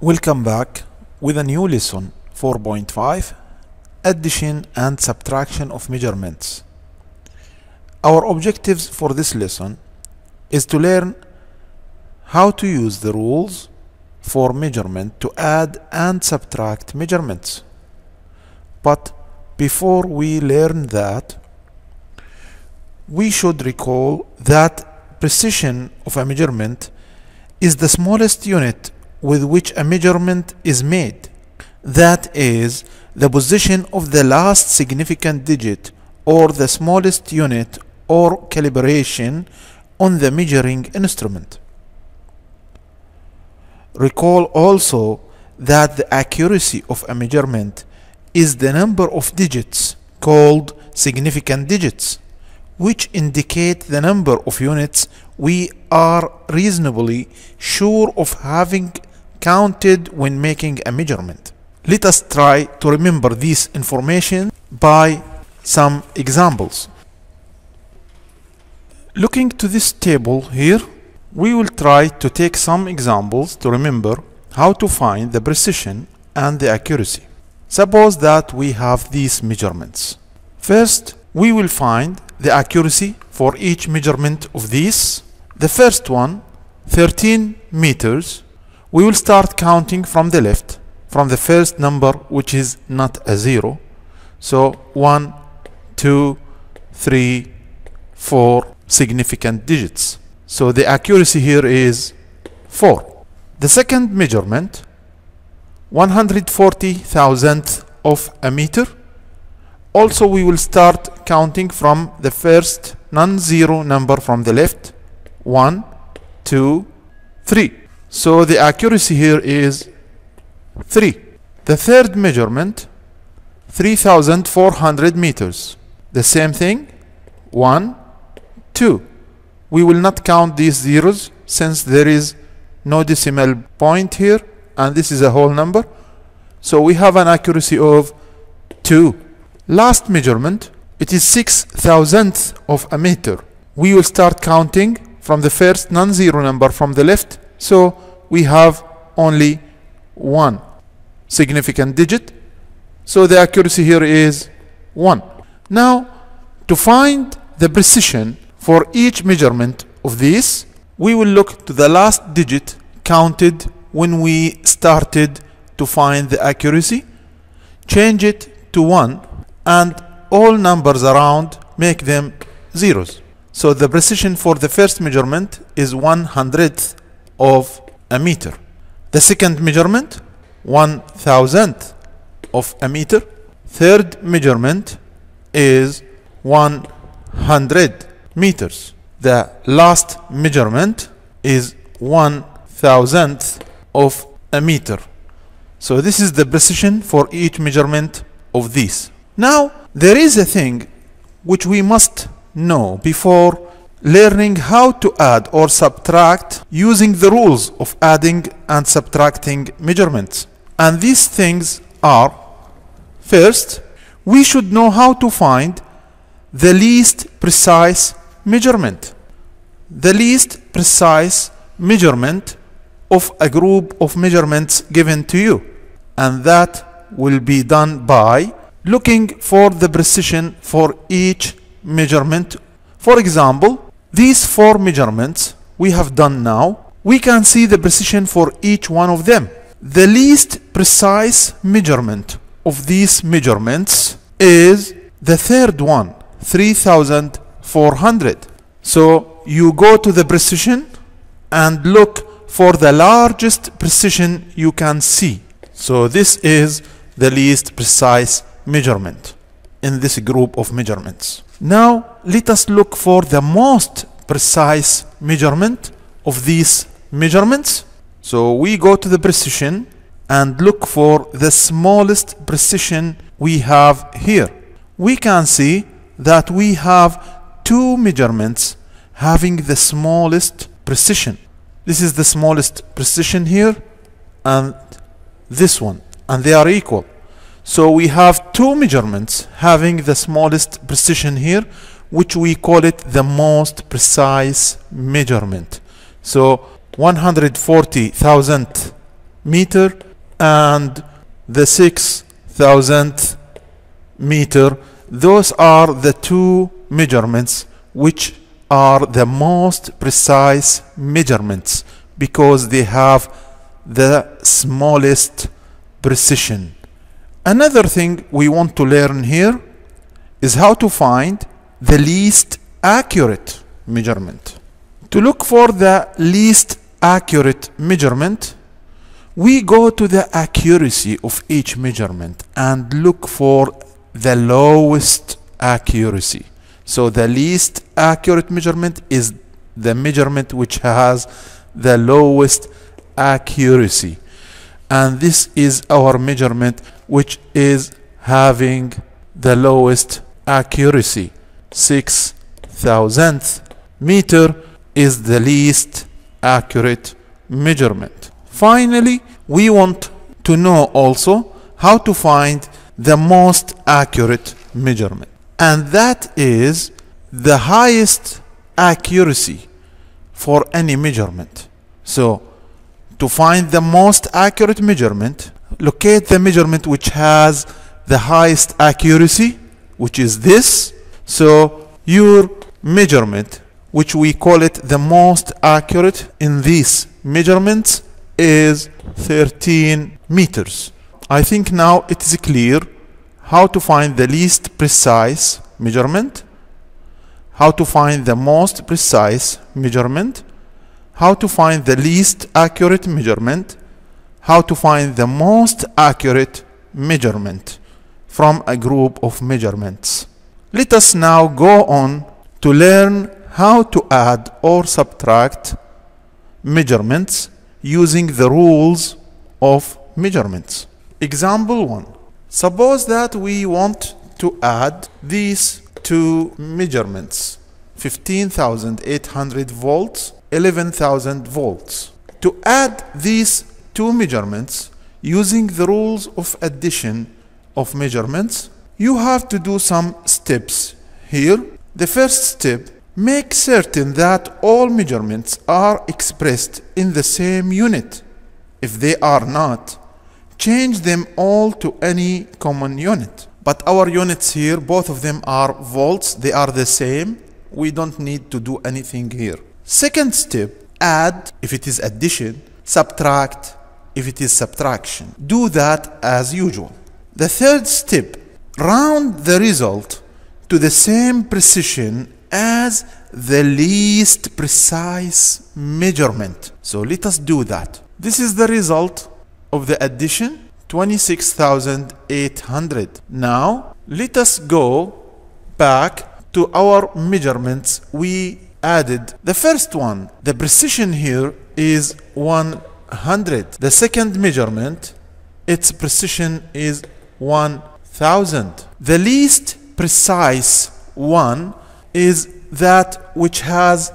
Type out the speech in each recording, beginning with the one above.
Welcome back with a new lesson 4.5 Addition and Subtraction of Measurements. Our objectives for this lesson is to learn how to use the rules for measurement to add and subtract measurements. But before we learn that, we should recall that precision of a measurement is the smallest unit with which a measurement is made, that is, the position of the last significant digit or the smallest unit or calibration on the measuring instrument. Recall also that the accuracy of a measurement is the number of digits called significant digits which indicate the number of units we are reasonably sure of having counted when making a measurement. Let us try to remember this information by some examples. Looking to this table here, we will try to take some examples to remember how to find the precision and the accuracy. Suppose that we have these measurements. First, we will find the accuracy for each measurement of these. The first one, 13 meters we will start counting from the left from the first number which is not a zero so one two three four significant digits so the accuracy here is 4 the second measurement 140 thousandth of a meter also we will start counting from the first non-zero number from the left one two three so the accuracy here is 3. The third measurement, 3,400 meters. The same thing, 1, 2. We will not count these zeros since there is no decimal point here and this is a whole number. So we have an accuracy of 2. Last measurement, it is 6 thousandths of a meter. We will start counting from the first non-zero number from the left so we have only one significant digit. So the accuracy here is 1. Now, to find the precision for each measurement of this, we will look to the last digit counted when we started to find the accuracy, change it to 1, and all numbers around make them zeros. So the precision for the first measurement is 100th of a meter. The second measurement, one thousandth of a meter. Third measurement is 100 meters. The last measurement is one thousandth of a meter. So this is the precision for each measurement of this. Now there is a thing which we must know before learning how to add or subtract using the rules of adding and subtracting measurements. And these things are, first, we should know how to find the least precise measurement. The least precise measurement of a group of measurements given to you. And that will be done by looking for the precision for each measurement. For example, these four measurements we have done now, we can see the precision for each one of them. The least precise measurement of these measurements is the third one, 3400. So you go to the precision and look for the largest precision you can see. So this is the least precise measurement in this group of measurements. Now let us look for the most precise measurement of these measurements. So we go to the precision and look for the smallest precision we have here. We can see that we have two measurements having the smallest precision. This is the smallest precision here and this one and they are equal. So we have two measurements having the smallest precision here, which we call it the most precise measurement. So 140,000 meter and the 6,000 meter. Those are the two measurements which are the most precise measurements because they have the smallest precision. Another thing we want to learn here is how to find the least accurate measurement. To look for the least accurate measurement, we go to the accuracy of each measurement and look for the lowest accuracy. So the least accurate measurement is the measurement which has the lowest accuracy. And this is our measurement which is having the lowest accuracy. 6 thousandth meter is the least accurate measurement. Finally, we want to know also how to find the most accurate measurement. And that is the highest accuracy for any measurement. So, to find the most accurate measurement, locate the measurement which has the highest accuracy which is this so your measurement which we call it the most accurate in these measurements is 13 meters I think now it is clear how to find the least precise measurement how to find the most precise measurement how to find the least accurate measurement how to find the most accurate measurement from a group of measurements. Let us now go on to learn how to add or subtract measurements using the rules of measurements. Example 1. Suppose that we want to add these two measurements 15,800 volts 11,000 volts. To add these two measurements using the rules of addition of measurements, you have to do some steps here. The first step, make certain that all measurements are expressed in the same unit. If they are not, change them all to any common unit. But our units here, both of them are volts, they are the same. We don't need to do anything here. Second step, add, if it is addition, subtract, if it is subtraction. Do that as usual. The third step, round the result to the same precision as the least precise measurement. So let us do that. This is the result of the addition 26,800. Now let us go back to our measurements we added. The first one, the precision here is 1 100. The second measurement, its precision is 1000. The least precise one is that which has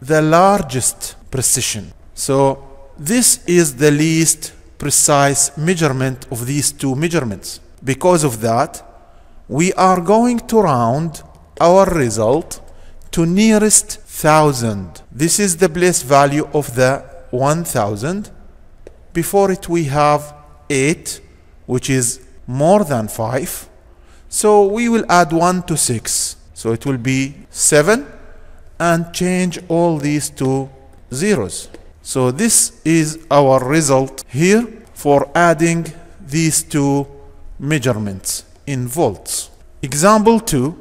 the largest precision. So this is the least precise measurement of these two measurements. Because of that, we are going to round our result to nearest thousand. This is the place value of the 1000 before it we have 8 which is more than 5 so we will add 1 to 6 so it will be 7 and change all these to zeros so this is our result here for adding these two measurements in volts example 2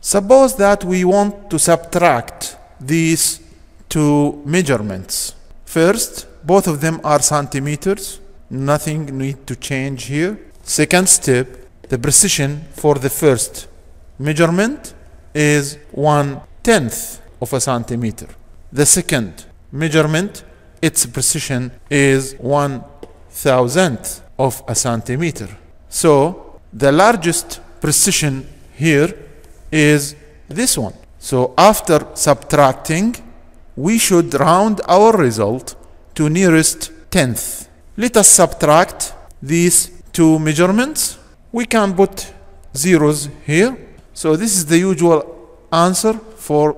suppose that we want to subtract these two measurements First, both of them are centimeters. Nothing need to change here. Second step, the precision for the first measurement is one tenth of a centimeter. The second measurement, its precision is one thousandth of a centimeter. So the largest precision here is this one. So after subtracting we should round our result to nearest tenth. Let us subtract these two measurements. We can put zeros here. So this is the usual answer for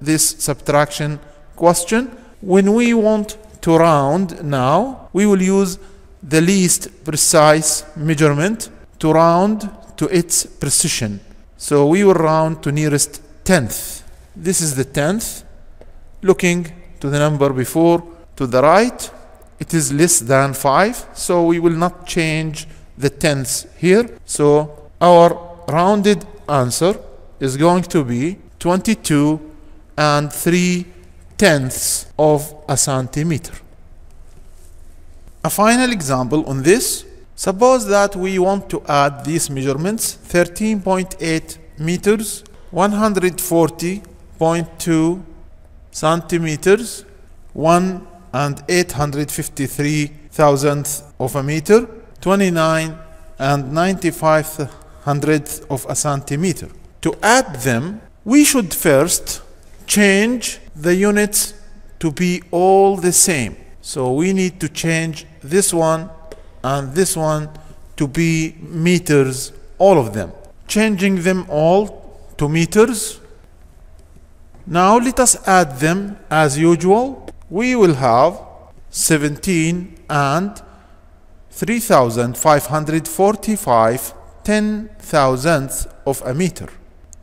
this subtraction question. When we want to round now, we will use the least precise measurement to round to its precision. So we will round to nearest tenth. This is the tenth looking to the number before to the right it is less than 5 so we will not change the tenths here so our rounded answer is going to be 22 and 3 tenths of a centimeter a final example on this suppose that we want to add these measurements 13.8 meters 140.2 centimeters, 1 and 853 thousandth of a meter, 29 and 95 hundredth of a centimeter. To add them, we should first change the units to be all the same. So we need to change this one and this one to be meters, all of them. Changing them all to meters now let us add them as usual. We will have 17 and 3545 ten thousandths of a meter.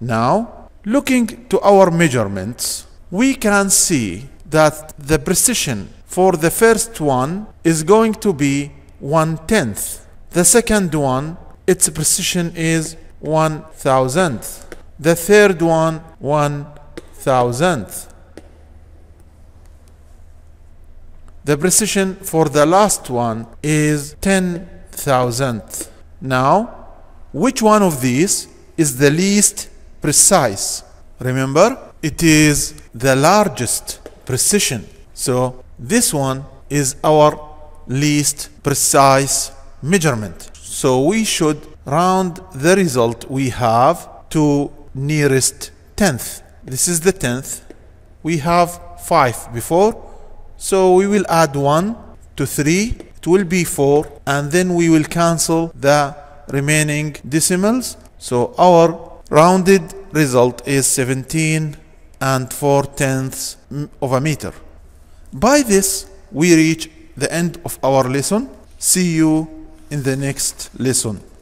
Now, looking to our measurements, we can see that the precision for the first one is going to be one tenth. The second one, its precision is one thousandth. The third one, one thousandth. The precision for the last one is 10 thousandth. Now, which one of these is the least precise? Remember, it is the largest precision. So, this one is our least precise measurement. So, we should round the result we have to nearest tenth. This is the tenth. We have five before. So we will add one to three. It will be four. And then we will cancel the remaining decimals. So our rounded result is 17 and 4 tenths of a meter. By this, we reach the end of our lesson. See you in the next lesson.